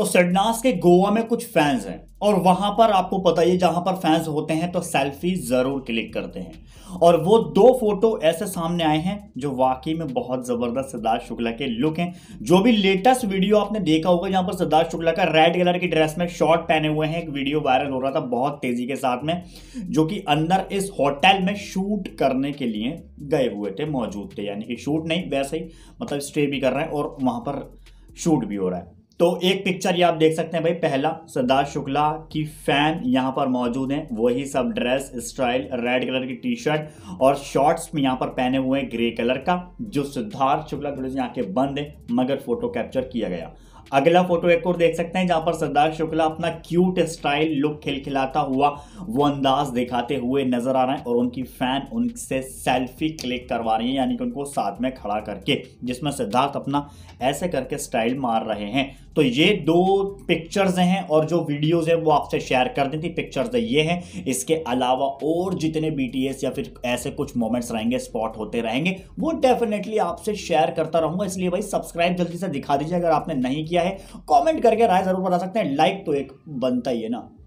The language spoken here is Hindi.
तो सडनास के गोवा में कुछ फैंस हैं और वहां पर आपको पता ही जहां पर फैंस होते हैं तो सेल्फी जरूर क्लिक करते हैं और वो दो फोटो ऐसे सामने आए हैं जो वाकई में बहुत जबरदस्त सिद्धार्थ शुक्ला के लुक हैं जो भी लेटेस्ट वीडियो आपने देखा होगा जहां पर सिद्धार्थ शुक्ला का रेड कलर की ड्रेस में शॉर्ट पहने हुए हैं एक वीडियो वायरल हो रहा था बहुत तेजी के साथ में जो कि अंदर इस होटल में शूट करने के लिए गए हुए थे मौजूद थे यानी कि शूट नहीं वैसे ही मतलब स्टे भी कर रहे हैं और वहां पर शूट भी हो रहा है तो एक पिक्चर ये आप देख सकते हैं भाई पहला सरदार शुक्ला की फैन यहाँ पर मौजूद है वही सब ड्रेस स्टाइल रेड कलर की टी शर्ट और शॉर्ट्स में यहाँ पर पहने हुए हैं ग्रे कलर का जो सिद्धार्थ शुक्ला थोड़ी सी आंखें बंद है मगर फोटो कैप्चर किया गया अगला फोटो एक और देख सकते हैं जहां पर सरदार शुक्ला अपना क्यूट स्टाइल लुक खिलखिलाता हुआ वो अंदाज दिखाते हुए नजर आ रहे हैं और उनकी फैन उनसे सेल्फी क्लिक करवा रही है यानी कि उनको साथ में खड़ा करके जिसमें सिद्धार्थ अपना ऐसे करके स्टाइल मार रहे हैं तो ये दो पिक्चर्स हैं और जो वीडियोस हैं वो आपसे शेयर कर दी थी पिक्चर्स ये हैं इसके अलावा और जितने बीटीएस या फिर ऐसे कुछ मोमेंट्स रहेंगे स्पॉट होते रहेंगे वो डेफिनेटली आपसे शेयर करता रहूंगा इसलिए भाई सब्सक्राइब जल्दी से दिखा दीजिए अगर आपने नहीं किया है कॉमेंट करके राय जरूर बता सकते हैं लाइक तो एक बनता ही है ना